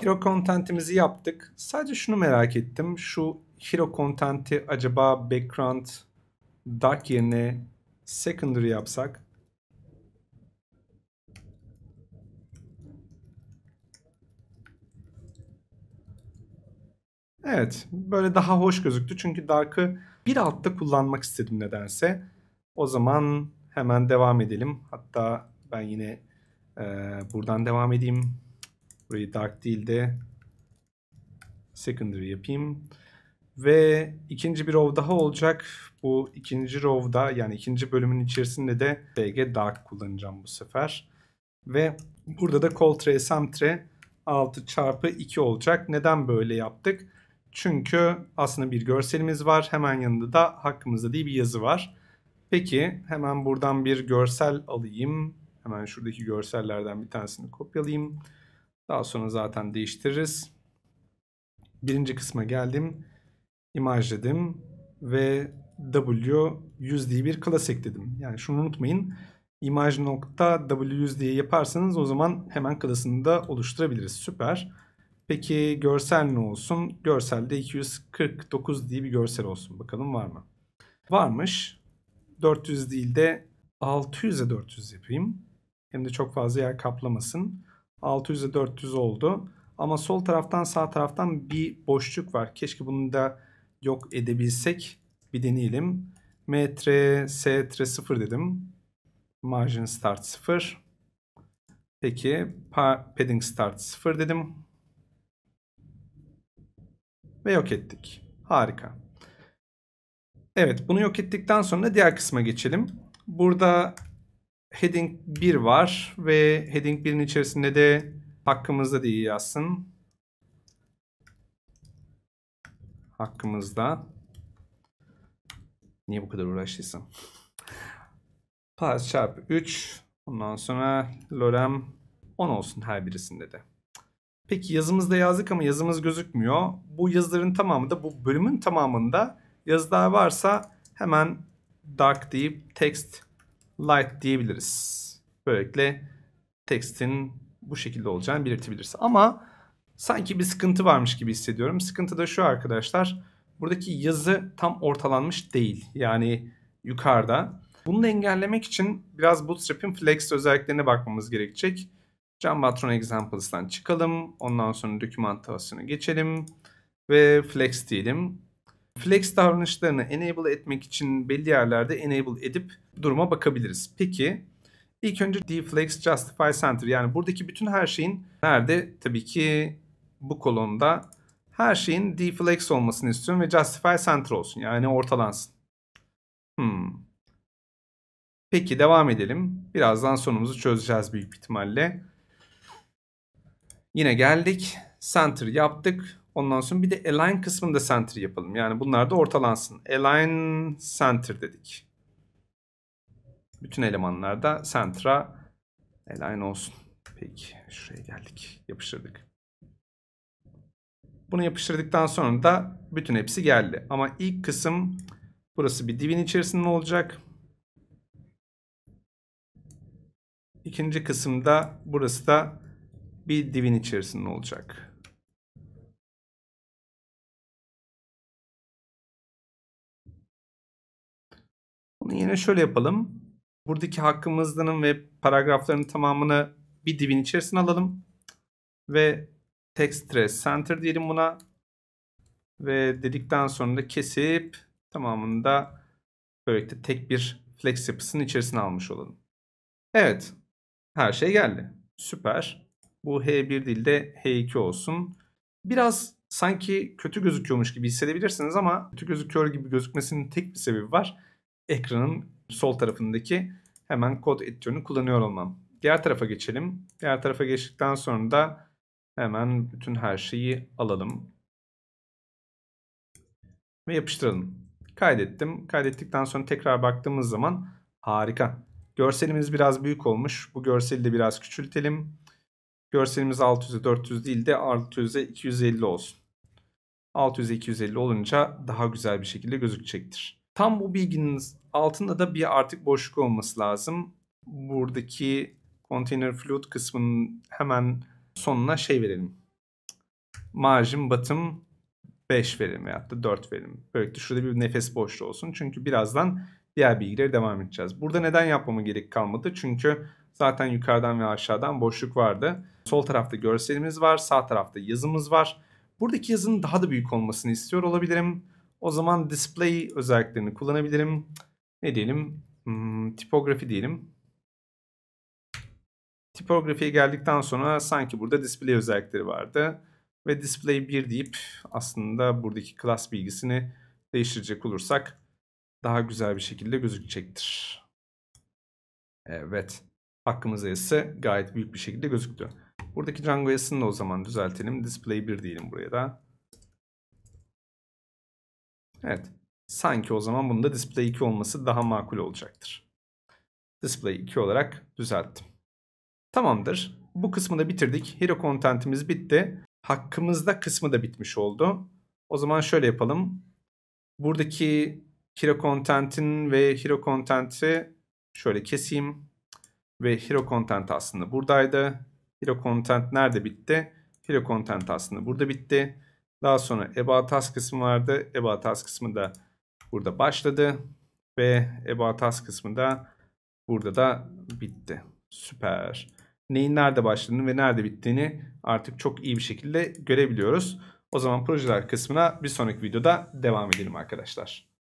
Hero content'imizi yaptık. Sadece şunu merak ettim. Şu hero content'i acaba background dark yerine secondary yapsak Evet, böyle daha hoş gözüktü. Çünkü Dark'ı bir altta kullanmak istedim nedense. O zaman hemen devam edelim. Hatta ben yine e, buradan devam edeyim. Burayı dark değil de secondary yapayım. Ve ikinci bir row daha olacak. Bu ikinci row'da yani ikinci bölümün içerisinde de dg dark kullanacağım bu sefer. Ve burada da call tray sum tray 6 çarpı 2 olacak. Neden böyle yaptık? Çünkü aslında bir görselimiz var. Hemen yanında da hakkımızda diye bir yazı var. Peki hemen buradan bir görsel alayım. Hemen şuradaki görsellerden bir tanesini kopyalayayım. Daha sonra zaten değiştiririz. Birinci kısma geldim. Image Ve W yüzdeyi bir klasik dedim. Yani şunu unutmayın. Image nokta W yüzdeyi yaparsanız o zaman hemen klasını da oluşturabiliriz. Süper. Peki görsel ne olsun? Görselde 249 diye bir görsel olsun. Bakalım var mı? Varmış. 400 değil de 600'e 400 yapayım. Hem de çok fazla yer kaplamasın. 600'e 400 oldu. Ama sol taraftan sağ taraftan bir boşluk var. Keşke bunu da yok edebilsek. Bir deneyelim. Metre, setre 0 dedim. Margin start 0. Peki padding start 0 dedim. Ve yok ettik. Harika. Evet bunu yok ettikten sonra diğer kısma geçelim. Burada heading 1 var ve heading 1'in içerisinde de hakkımızda diye yazsın. Hakkımızda. Niye bu kadar uğraştıysam. Plus çarp 3. Ondan sonra lorem 10 olsun her birisinde de. Peki yazımızda yazdık ama yazımız gözükmüyor. Bu yazıların tamamı da bu bölümün tamamında yazılar varsa hemen dark deyip text light diyebiliriz. Böylelikle tekstin bu şekilde olacağını belirtebiliriz. Ama sanki bir sıkıntı varmış gibi hissediyorum. Sıkıntı da şu arkadaşlar. Buradaki yazı tam ortalanmış değil. Yani yukarıda. Bunu engellemek için biraz Bootstrap'in flex özelliklerine bakmamız gerekecek. Jambatron Examples'tan çıkalım. Ondan sonra dokümantasyona geçelim. Ve flex diyelim. Flex davranışlarını enable etmek için belli yerlerde enable edip duruma bakabiliriz. Peki ilk önce dflex justify center yani buradaki bütün her şeyin nerede? Tabii ki bu kolonda her şeyin dflex olmasını istiyorum ve justify center olsun yani ortalansın. Hmm. Peki devam edelim. Birazdan sorumuzu çözeceğiz büyük ihtimalle. Yine geldik. Center yaptık. Ondan sonra bir de align kısmında center yapalım. Yani bunlar da ortalansın. Align center dedik. Bütün elemanlar da Sentra align olsun. Peki şuraya geldik. Yapıştırdık. Bunu yapıştırdıktan sonra da bütün hepsi geldi. Ama ilk kısım burası bir divin içerisinde olacak. İkinci kısımda burası da bir divin içerisinde olacak. Bunu yine şöyle yapalım buradaki hakkımızdanın ve paragraflarının tamamını bir divin içerisine alalım. Ve text trace center diyelim buna. Ve dedikten sonra da kesip tamamını da böylelikle tek bir flex yapısının içerisine almış olalım. Evet. Her şey geldi. Süper. Bu H1 dilde H2 olsun. Biraz sanki kötü gözüküyormuş gibi hissedebilirsiniz ama kötü gözüküyor gibi gözükmesinin tek bir sebebi var. Ekranın sol tarafındaki hemen kod editörünü kullanıyor olmam. Diğer tarafa geçelim. Diğer tarafa geçtikten sonra da hemen bütün her şeyi alalım. Ve yapıştıralım. Kaydettim. Kaydettikten sonra tekrar baktığımız zaman harika. Görselimiz biraz büyük olmuş. Bu görseli de biraz küçültelim. Görselimiz 600'e 400 değil de 600'e 250 olsun. 600'e 250 olunca daha güzel bir şekilde gözükecektir. Tam bu bilginiz altında da bir artık boşluk olması lazım. Buradaki container float kısmının hemen sonuna şey verelim. Margin batım 5 verelim veyahut da 4 verelim. Böylelikle şurada bir nefes boşluğu olsun. Çünkü birazdan diğer bilgileri devam edeceğiz. Burada neden yapmama gerek kalmadı? Çünkü zaten yukarıdan ve aşağıdan boşluk vardı. Sol tarafta görselimiz var, sağ tarafta yazımız var. Buradaki yazının daha da büyük olmasını istiyor olabilirim. O zaman display özelliklerini kullanabilirim ne diyelim hmm, tipografi diyelim. Tipografiye geldikten sonra sanki burada display özellikleri vardı. Ve display 1 deyip aslında buradaki class bilgisini değiştirecek olursak daha güzel bir şekilde gözükecektir. Evet. Hakkımıza ise gayet büyük bir şekilde gözüktü. Buradaki Django S'ını da o zaman düzeltelim. Display 1 diyelim buraya da. Evet. Sanki o zaman bunda display 2 olması daha makul olacaktır. Display 2 olarak düzelttim. Tamamdır. Bu kısmı da bitirdik. Hero content'imiz bitti. Hakkımızda kısmı da bitmiş oldu. O zaman şöyle yapalım. Buradaki hero content'in ve hero content'i şöyle keseyim. Ve hero content aslında buradaydı. Hero content nerede bitti? Hero content aslında burada bitti. Daha sonra about task kısmı vardı. About task kısmı da burada başladı ve About Us kısmında burada da bitti. Süper. Neyin nerede başladığını ve nerede bittiğini artık çok iyi bir şekilde görebiliyoruz. O zaman projeler kısmına bir sonraki videoda devam edelim arkadaşlar.